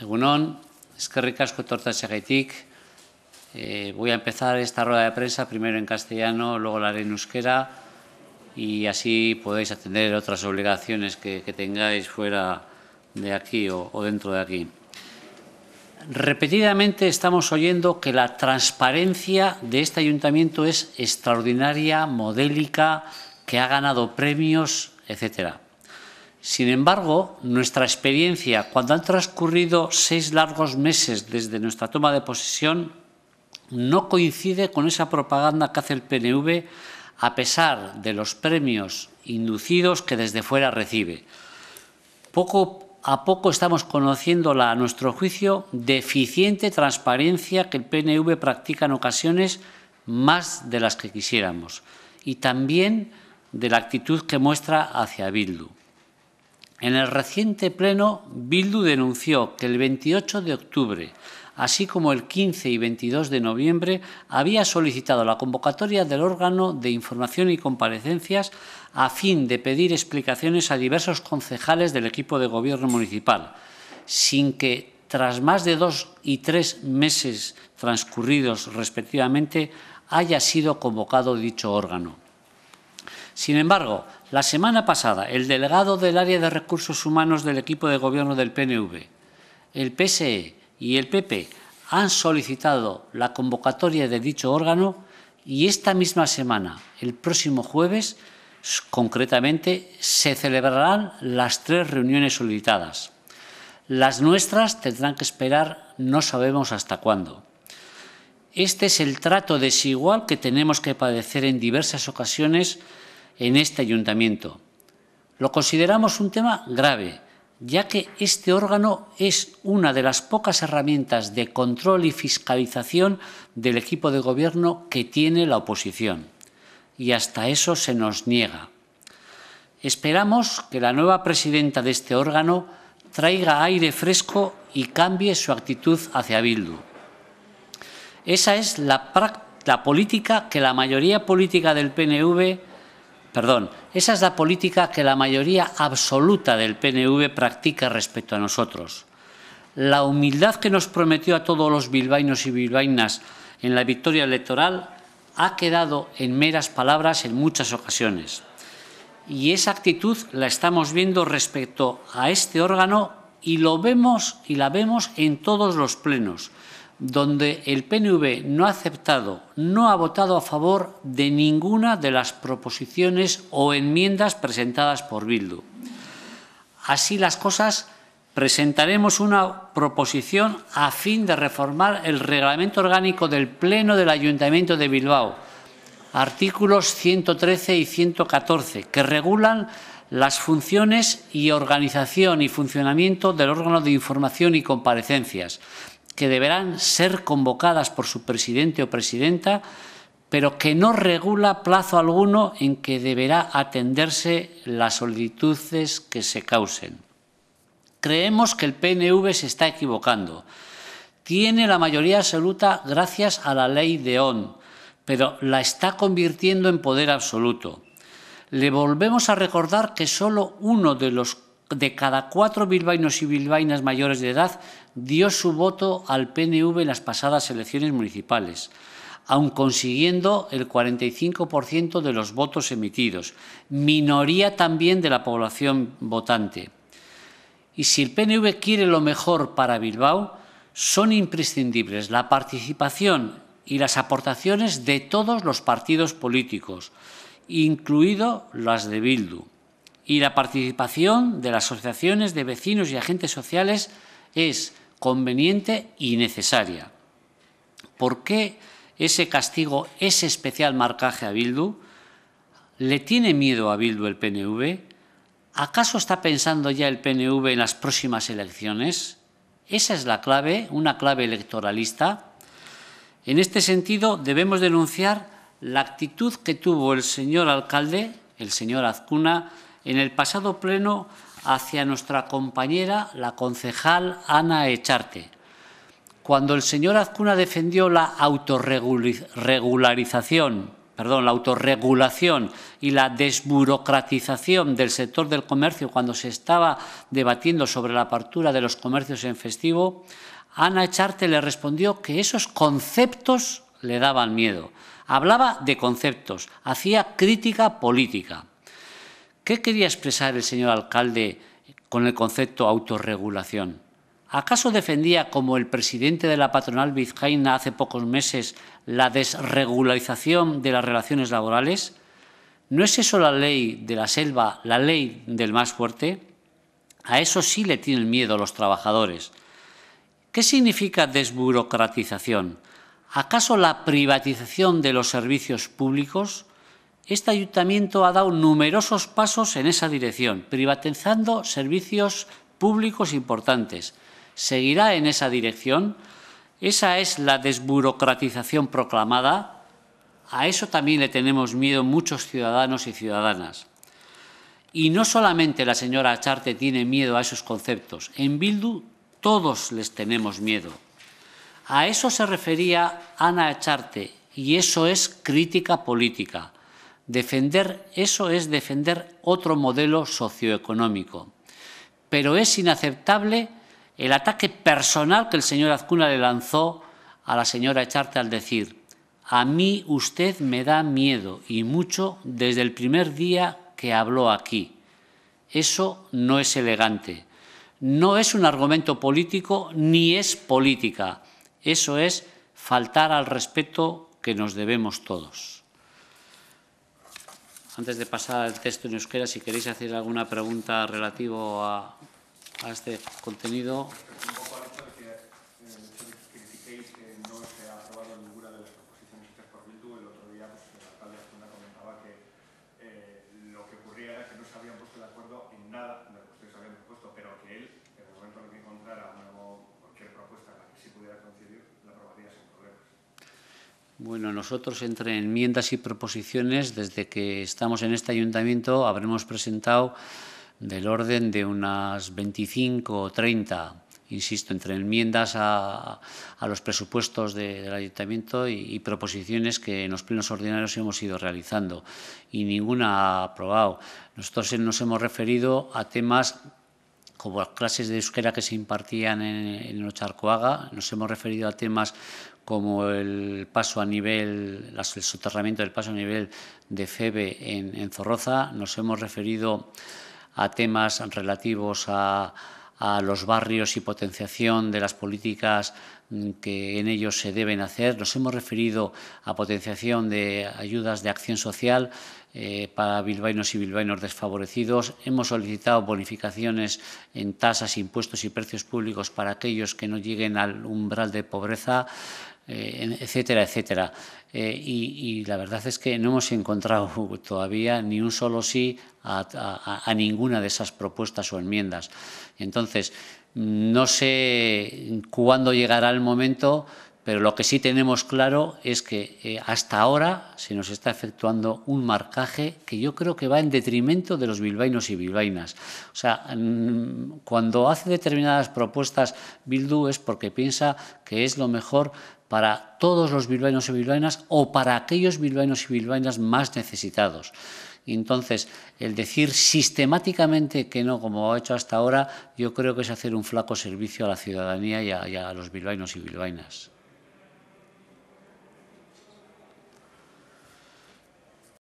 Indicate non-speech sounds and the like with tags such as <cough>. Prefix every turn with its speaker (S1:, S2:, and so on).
S1: Egunon, eskerrik asko etortasegaitik. Eh, voy a empezar esta rueda de prensa primero en castellano, luego la haré en euskera y así podéis atender otras obligaciones que, tengáis fuera de aquí o, o dentro de aquí. Repetidamente estamos oyendo que la transparencia de este ayuntamiento es extraordinaria, modélica, que ha ganado premios, etcétera. Sin embargo, nuestra experiencia, cuando han transcurrido seis largos meses desde nuestra toma de posesión, no coincide con esa propaganda que hace el PNV a pesar de los premios inducidos que desde fuera recibe. Poco a poco estamos conociendo la, a nuestro juicio, deficiente transparencia que el PNV practica en ocasiones más de las que quisiéramos y también de la actitud que muestra hacia Bildu. En el reciente pleno, Bildu denunció que el 28 de octubre, así como el 15 y 22 de noviembre, había solicitado la convocatoria del órgano de información y comparecencias a fin de pedir explicaciones a diversos concejales del equipo de gobierno municipal, sin que, tras más de dos y tres meses transcurridos respectivamente, haya sido convocado dicho órgano. Sin embargo, la semana pasada, el delegado del área de recursos humanos del equipo de gobierno del PNV, el PSE y el PP han solicitado la convocatoria de dicho órgano y esta misma semana, el próximo jueves, concretamente, se celebrarán las tres reuniones solicitadas. Las nuestras tendrán que esperar no sabemos hasta cuándo. Este es el trato desigual que tenemos que padecer en diversas ocasiones en este ayuntamiento. Lo consideramos un tema grave, ya que este órgano es una de las pocas herramientas de control y fiscalización del equipo de gobierno que tiene la oposición. Y hasta eso se nos niega. Esperamos que la nueva presidenta de este órgano traiga aire fresco y cambie su actitud hacia Bildu. Esa es la, política que la mayoría política del PNV Perdón, esa es la política que la mayoría absoluta del PNV practica respecto a nosotros. La humildad que nos prometió a todos los bilbainos y bilbainas en la victoria electoral ha quedado en meras palabras en muchas ocasiones. Y esa actitud la estamos viendo respecto a este órgano y lo vemos y la vemos en todos los plenos donde el PNV no ha aceptado, no ha votado a favor de ninguna de las proposiciones o enmiendas presentadas por Bildu. Así las cosas, presentaremos una proposición a fin de reformar el reglamento orgánico del Pleno del Ayuntamiento de Bilbao, artículos 113 y 114, que regulan las funciones y organización y funcionamiento del órgano de información y comparecencias, que deberán ser convocadas por su presidente o presidenta, pero que no regula plazo alguno en que deberá atenderse las solicitudes que se causen. Creemos que el PNV se está equivocando. Tiene la mayoría absoluta gracias a la ley de ON, pero la está convirtiendo en poder absoluto. Le volvemos a recordar que solo uno de los de cada cuatro bilbainos y bilbainas mayores de edad dio su voto al PNV en las pasadas elecciones municipales, aun consiguiendo el 45% de los votos emitidos, minoría también de la población votante. Y si el PNV quiere lo mejor para Bilbao, son imprescindibles la participación y las aportaciones de todos los partidos políticos, incluido las de Bildu, y la participación de las asociaciones de vecinos y agentes sociales es conveniente y necesaria. ¿Por qué ese castigo, ese especial marcaje a Bildu? ¿Le tiene miedo a Bildu el PNV? ¿Acaso está pensando ya el PNV en las próximas elecciones? Esa es la clave, una clave electoralista. En este sentido, debemos denunciar la actitud que tuvo el señor alcalde, el señor Azcuna, en el pasado pleno hacia nuestra compañera, la concejal Ana Echarte. Cuando el señor Azcuna defendió la autorregularización, perdón, la autorregulación y la desburocratización del sector del comercio cuando se estaba debatiendo sobre la apertura de los comercios en festivo, Ana Echarte le respondió que esos conceptos le daban miedo. Hablaba de conceptos, hacía crítica política. ¿Qué quería expresar el señor alcalde con el concepto autorregulación? ¿Acaso defendía, como el presidente de la patronal vizcaína hace pocos meses, la desregularización de las relaciones laborales? ¿No es eso la ley de la selva, la ley del más fuerte? A eso sí le tienen miedo los trabajadores. ¿Qué significa desburocratización? ¿Acaso la privatización de los servicios públicos? Este ayuntamiento ha dado numerosos pasos en esa dirección, privatizando servicios públicos importantes. Seguirá en esa dirección. Esa es la desburocratización proclamada. A eso también le tenemos miedo muchos ciudadanos y ciudadanas. Y no solamente la señora Acharte tiene miedo a esos conceptos. En Bildu todos les tenemos miedo. A eso se refería Ana Acharte y eso es crítica política. Defender eso es defender otro modelo socioeconómico. Pero es inaceptable el ataque personal que el señor Azcuna le lanzó a la señora Echarte al decir, a mí usted me da miedo y mucho desde el primer día que habló aquí. Eso no es elegante. No es un argumento político ni es política. Eso es faltar al respeto que nos debemos todos. Antes de pasar al texto en euskera, si queréis hacer alguna pregunta relativo a este contenido. Un poco al hecho de que que no se ha aprobado ninguna de las proposiciones que se han propuesto, el otro día el la de la Junta comentaba que lo que ocurría era que no se habían puesto de acuerdo en nada de lo que ustedes habían propuesto, pero que él, en el momento en que encontrara una propuesta en la que se pudiera conceder, la aprobaría así. Bueno, nosotros entre enmiendas y proposiciones, desde que estamos en este ayuntamiento, habremos presentado del orden de unas 25 o 30, insisto, entre enmiendas a, los presupuestos del ayuntamiento y, proposiciones que en los plenos ordinarios hemos ido realizando y ninguna ha aprobado. Nosotros nos hemos referido a temas como las clases de euskera que se impartían en, Ocharcoaga, nos hemos referido a temas como el paso a nivel, el soterramiento del paso a nivel de FEBE en Zorroza, nos hemos referido a temas relativos a a los barrios y potenciación de las políticas mm, que en ellos se deben hacer. Nos hemos referido a potenciación de ayudas de acción social eh, para bilbainos y bilbainos desfavorecidos. Hemos solicitado bonificaciones en tasas, impuestos y precios públicos para aquellos que no lleguen al umbral de pobreza. Eh, etcétera, etcétera. Eh, y, la verdad es que no hemos encontrado <laughs> todavía ni un solo sí a ninguna de esas propuestas o enmiendas. Entonces, no sé cuándo llegará el momento pero lo que sí tenemos claro es que eh, hasta ahora se nos está efectuando un marcaje que yo creo que va en detrimento de los bilbainos y bilbainas. O sea, mm, cuando hace determinadas propuestas Bildu es porque piensa que es lo mejor para todos los bilbainos y bilbainas o para aquellos bilbainos y bilbainas más necesitados. Entonces, el decir sistemáticamente que no, como ha hecho hasta ahora, yo creo que es hacer un flaco servicio a la ciudadanía y a, y a los bilbainos y bilbainas.